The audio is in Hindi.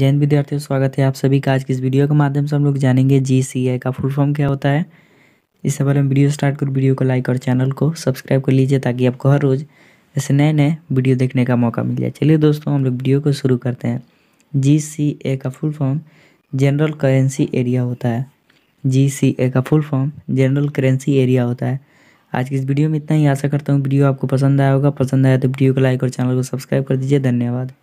जैन विद्यार्थियों स्वागत है आप सभी का आज की इस वीडियो के माध्यम से हम लोग जानेंगे जी सी आई का फुल फॉर्म क्या होता है इससे पहले हम वीडियो स्टार्ट कर वीडियो को लाइक और चैनल को सब्सक्राइब कर लीजिए ताकि आपको हर रोज़ ऐसे नए नए वीडियो देखने का मौका मिल जाए चलिए दोस्तों हम लोग वीडियो को शुरू करते हैं जी सी ए का full form general currency area होता है जी सी ए का full form general currency area होता है आज की इस वीडियो में इतना ही आशा करता हूँ वीडियो आपको पसंद आया होगा पसंद आया तो वीडियो को लाइक और चैनल को सब्सक्राइब कर दीजिए धन्यवाद